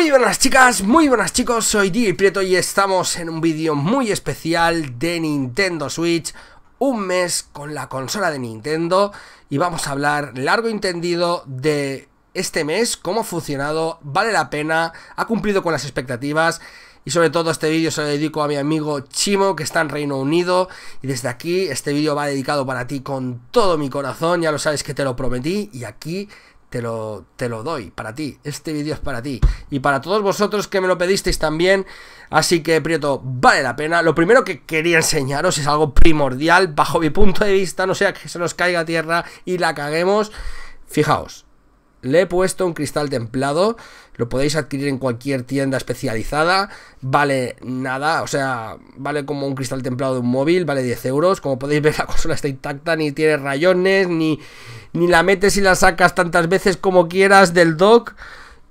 Muy buenas chicas, muy buenas chicos, soy DJ Prieto y estamos en un vídeo muy especial de Nintendo Switch un mes con la consola de Nintendo y vamos a hablar largo y tendido de este mes, cómo ha funcionado, vale la pena, ha cumplido con las expectativas y sobre todo este vídeo se lo dedico a mi amigo Chimo que está en Reino Unido y desde aquí este vídeo va dedicado para ti con todo mi corazón, ya lo sabes que te lo prometí y aquí te lo, te lo doy para ti. Este vídeo es para ti. Y para todos vosotros que me lo pedisteis también. Así que, Prieto, vale la pena. Lo primero que quería enseñaros es algo primordial bajo mi punto de vista. No sea que se nos caiga tierra y la caguemos. Fijaos, le he puesto un cristal templado, lo podéis adquirir en cualquier tienda especializada, vale nada, o sea, vale como un cristal templado de un móvil, vale 10 euros, como podéis ver la consola está intacta, ni tiene rayones, ni, ni la metes y la sacas tantas veces como quieras del dock,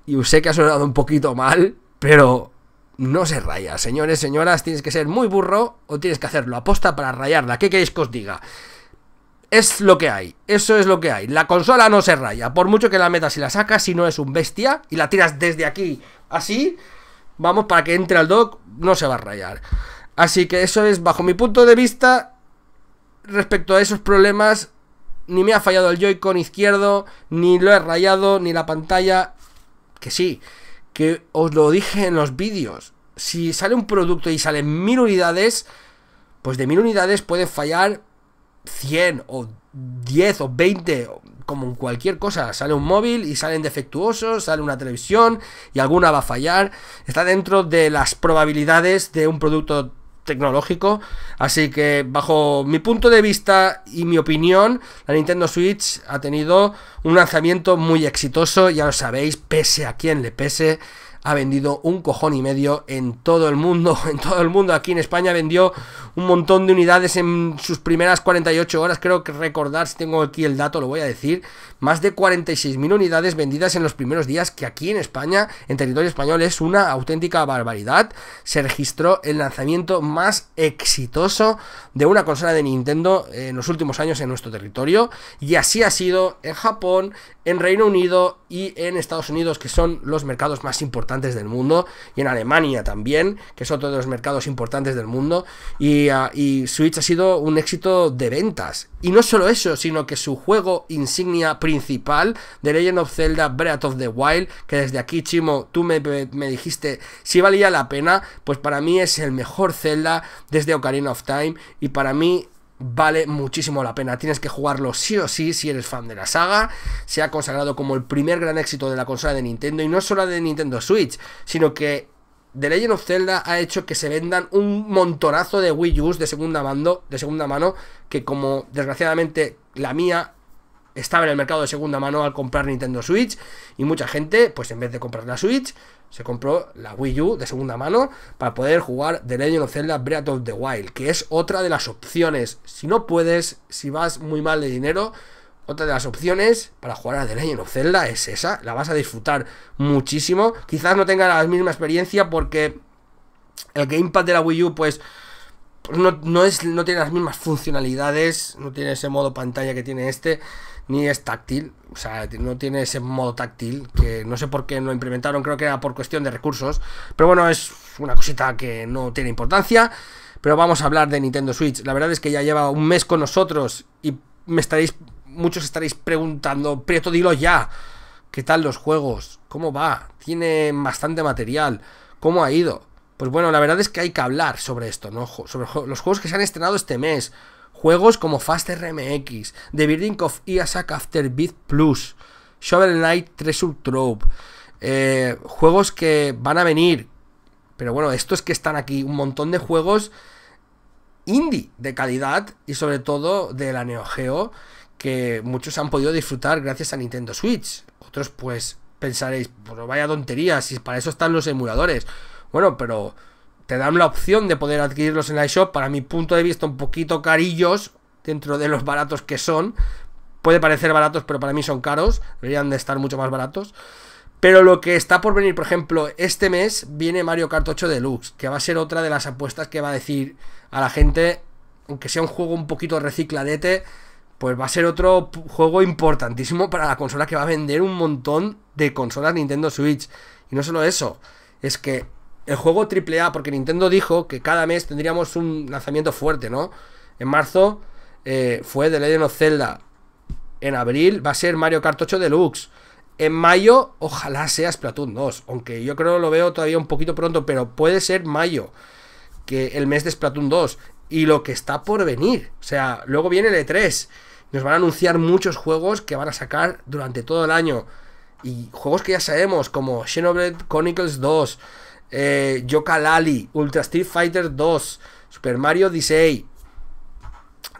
y sé que ha sonado un poquito mal, pero no se raya, señores, señoras, tienes que ser muy burro o tienes que hacerlo aposta para rayarla, ¿qué queréis que os diga? es lo que hay, eso es lo que hay. La consola no se raya, por mucho que la metas y la sacas, si no es un bestia y la tiras desde aquí así, vamos, para que entre al dock, no se va a rayar. Así que eso es, bajo mi punto de vista, respecto a esos problemas, ni me ha fallado el Joy-Con izquierdo, ni lo he rayado, ni la pantalla. Que sí, que os lo dije en los vídeos. Si sale un producto y salen mil unidades, pues de mil unidades Puede fallar 100 o 10 o 20, como en cualquier cosa, sale un móvil y salen defectuosos, sale una televisión y alguna va a fallar. Está dentro de las probabilidades de un producto tecnológico. Así que bajo mi punto de vista y mi opinión, la Nintendo Switch ha tenido un lanzamiento muy exitoso, ya lo sabéis, pese a quien le pese ha vendido un cojón y medio en todo el mundo, en todo el mundo. Aquí en España vendió un montón de unidades en sus primeras 48 horas, creo que recordar, si tengo aquí el dato lo voy a decir, más de 46.000 unidades vendidas en los primeros días, que aquí en España, en territorio español, es una auténtica barbaridad. Se registró el lanzamiento más exitoso de una consola de Nintendo en los últimos años en nuestro territorio, y así ha sido en Japón, en Reino Unido y en Estados Unidos, que son los mercados más importantes del mundo, y en Alemania también, que es otro de los mercados importantes del mundo, y, ah, y Switch ha sido un éxito de ventas y no solo eso, sino que su juego insignia principal, The Legend of Zelda Breath of the Wild, que desde aquí, Chimo, tú me, me, dijiste si valía la pena, pues para mí es el mejor Zelda desde Ocarina of Time y para mí vale muchísimo la pena. Tienes que jugarlo sí o sí si eres fan de la saga. Se ha consagrado como el primer gran éxito de la consola de Nintendo y no solo de Nintendo Switch, sino que The Legend of Zelda ha hecho que se vendan un montonazo de Wii U's de segunda, mano, de segunda mano, que como desgraciadamente la mía estaba en el mercado de segunda mano al comprar Nintendo Switch y mucha gente, pues en vez de comprar la Switch, se compró la Wii U de segunda mano para poder jugar The Legend of Zelda Breath of the Wild, que es otra de las opciones. Si no puedes, si vas muy mal de dinero, otra de las opciones para jugar a The Legend of Zelda es esa. La vas a disfrutar muchísimo. Quizás no tenga la misma experiencia porque el gamepad de la Wii U, pues. No, es, no tiene las mismas funcionalidades, no tiene ese modo pantalla que tiene este, ni es táctil, o sea, no tiene ese modo táctil, que no sé por qué no implementaron, creo que era por cuestión de recursos, pero bueno, es una cosita que no tiene importancia, pero vamos a hablar de Nintendo Switch, la verdad es que ya lleva un mes con nosotros y me estaréis, muchos estaréis preguntando, Prieto, dilo ya. ¿Qué tal los juegos? ¿Cómo va? ¿Tiene bastante material? ¿Cómo ha ido? Pues bueno, la verdad es que hay que hablar sobre esto, ¿no? Sobre los juegos que se han estrenado este mes. Juegos como Fast RMX, The Building of Iasak After Beat Plus, Shovel Knight 3 Trove. Eh, juegos que van a venir. Pero bueno, estos que están aquí, un montón de juegos indie de calidad y sobre todo de la Neo Geo que muchos han podido disfrutar gracias a Nintendo Switch. Otros pues pensaréis, pero vaya tontería, si para eso están los emuladores. Bueno, pero te dan la opción de poder adquirirlos en la eShop, para mi punto de vista un poquito carillos dentro de los baratos que son. Puede parecer baratos, pero para mí son caros, deberían de estar mucho más baratos. Pero lo que está por venir, por ejemplo, este mes viene Mario Kart 8 Deluxe, que va a ser otra de las apuestas que va a decir a la gente, aunque sea un juego un poquito recicladete, pues va a ser otro juego importantísimo para la consola que va a vender un montón de consolas Nintendo Switch. Y no solo eso, es que el juego AAA, porque Nintendo dijo que cada mes tendríamos un lanzamiento fuerte, ¿no? En marzo eh, fue The Legend of Zelda. En abril va a ser Mario Kart 8 Deluxe. En mayo, ojalá sea Splatoon 2, aunque yo creo lo veo todavía un poquito pronto, pero puede ser mayo, que el mes de Splatoon 2 y lo que está por venir. O sea, luego viene el E3. Nos van a anunciar muchos juegos que van a sacar durante todo el año. Y juegos que ya sabemos, como Xenoblade Chronicles 2, eh, lali Ultra Street Fighter 2, Super Mario Odyssey.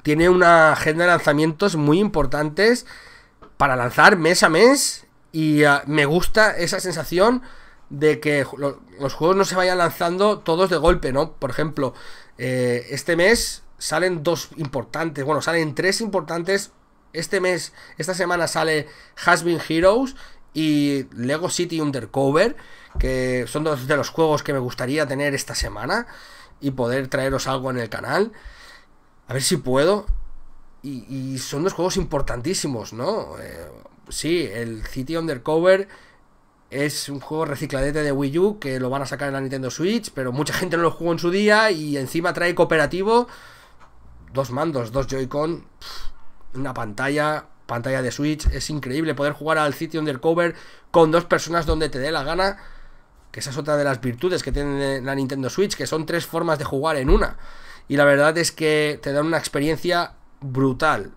Tiene una agenda de lanzamientos muy importantes para lanzar mes a mes y ah, me gusta esa sensación de que los juegos no se vayan lanzando todos de golpe, ¿no? Por ejemplo, eh, este mes salen dos importantes, bueno, salen tres importantes. Este mes, esta semana sale Has Been Heroes y Lego City Undercover, que son dos de los juegos que me gustaría tener esta semana y poder traeros algo en el canal. A ver si puedo. Y, y son dos juegos importantísimos, ¿no? Eh, sí, el City Undercover es un juego recicladete de Wii U que lo van a sacar en la Nintendo Switch, pero mucha gente no lo jugó en su día y encima trae cooperativo, dos mandos, dos Joy-Con, una pantalla, pantalla de Switch, es increíble poder jugar al City Undercover con dos personas donde te dé la gana, que esa es otra de las virtudes que tiene la Nintendo Switch, que son tres formas de jugar en una. Y la verdad es que te dan una experiencia brutal.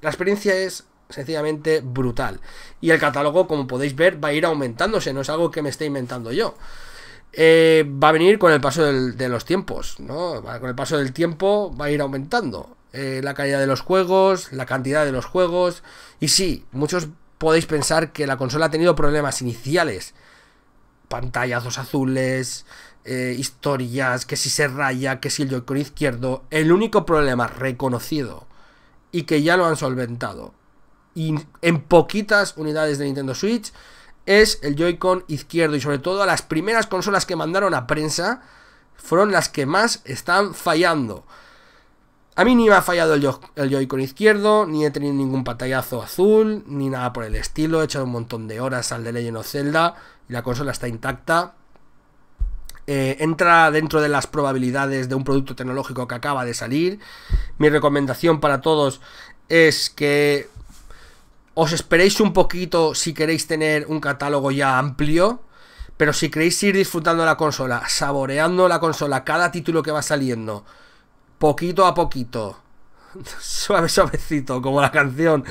La experiencia es sencillamente brutal. Y el catálogo, como podéis ver, va a ir aumentándose, no es algo que me esté inventando yo. Eh, va a venir con el paso del, de los tiempos, ¿no? Con el paso del tiempo va a ir aumentando eh, la calidad de los juegos, la cantidad de los juegos. Y sí, muchos podéis pensar que la consola ha tenido problemas iniciales. Pantallazos azules, eh, historias, que si se raya, que si el con izquierdo. El único problema reconocido y que ya lo han solventado y en poquitas unidades de Nintendo Switch es el Joy-Con izquierdo y sobre todo las primeras consolas que mandaron a prensa fueron las que más están fallando. A mí ni me ha fallado el Joy-Con izquierdo, ni he tenido ningún patallazo azul, ni nada por el estilo. He echado un montón de horas al de Legend of Zelda y la consola está intacta. Eh, entra dentro de las probabilidades de un producto tecnológico que acaba de salir. Mi recomendación para todos es que os esperéis un poquito si queréis tener un catálogo ya amplio, pero si queréis ir disfrutando la consola, saboreando la consola, cada título que va saliendo, poquito a poquito, suave, suavecito, como la canción,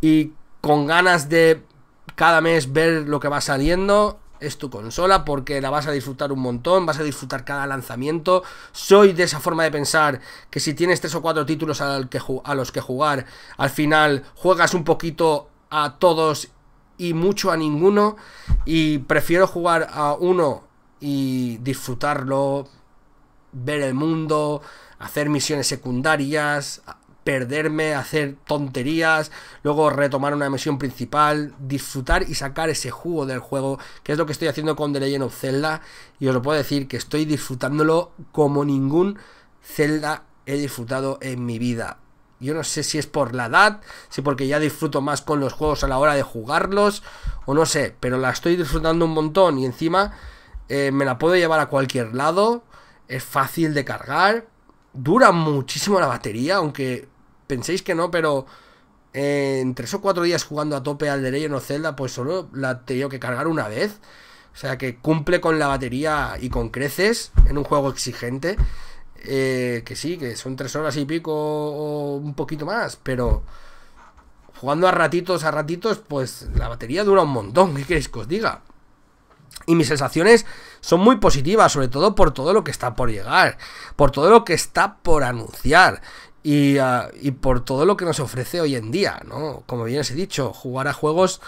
y con ganas de cada mes ver lo que va saliendo, es tu consola porque la vas a disfrutar un montón, vas a disfrutar cada lanzamiento. Soy de esa forma de pensar que si tienes tres o cuatro títulos a los que jugar, al final juegas un poquito a todos y mucho a ninguno y prefiero jugar a uno y disfrutarlo, ver el mundo, hacer misiones secundarias, perderme, hacer tonterías, luego retomar una misión principal, disfrutar y sacar ese jugo del juego, que es lo que estoy haciendo con The Legend of Zelda, y os lo puedo decir que estoy disfrutándolo como ningún Zelda he disfrutado en mi vida. Yo no sé si es por la edad, si porque ya disfruto más con los juegos a la hora de jugarlos, o no sé, pero la estoy disfrutando un montón y encima eh, me la puedo llevar a cualquier lado, es fácil de cargar, dura muchísimo la batería, aunque penséis que no, pero eh, en tres o cuatro días jugando a tope al derecho en celda pues solo la he tenido que cargar una vez. O sea que cumple con la batería y con creces en un juego exigente. Eh, que sí, que son tres horas y pico o un poquito más, pero jugando a ratitos a ratitos, pues la batería dura un montón. ¿Qué queréis que os diga? Y mis sensaciones son muy positivas, sobre todo por todo lo que está por llegar, por todo lo que está por anunciar. Ah, y, por todo lo que nos ofrece hoy en día, ¿no? Como bien os he dicho, jugar a juegos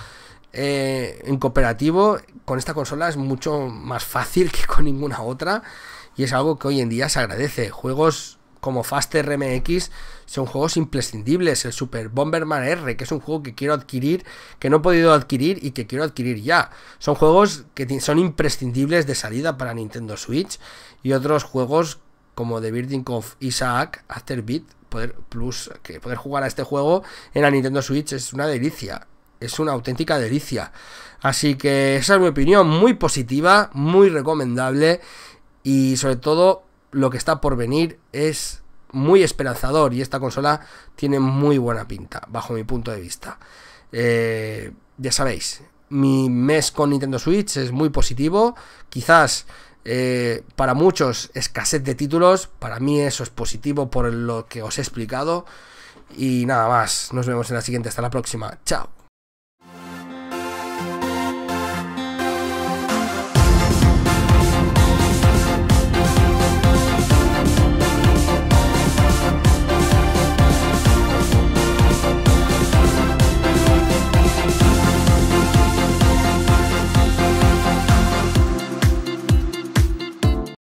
eh, en cooperativo con esta consola es mucho más fácil que con ninguna otra y es algo que hoy en día se agradece. Juegos como Fast RMX son juegos imprescindibles. El Super Bomberman R, que es un juego que quiero adquirir, que no he podido adquirir y que quiero adquirir ya. Son juegos que son imprescindibles de salida para Nintendo Switch y otros juegos como The Building of Isaac After poder Plus, que poder jugar a este juego en la Nintendo Switch es una delicia, es una auténtica delicia. Así que esa es mi opinión, muy positiva, muy recomendable y sobre todo lo que está por venir es muy esperanzador y esta consola tiene muy buena pinta, bajo mi punto de vista. Eh, ya sabéis, mi mes con Nintendo Switch es muy positivo, quizás eh, para muchos, escasez de títulos. Para mí eso es positivo por lo que os he explicado. Y nada más. Nos vemos en la siguiente. Hasta la próxima. Chao.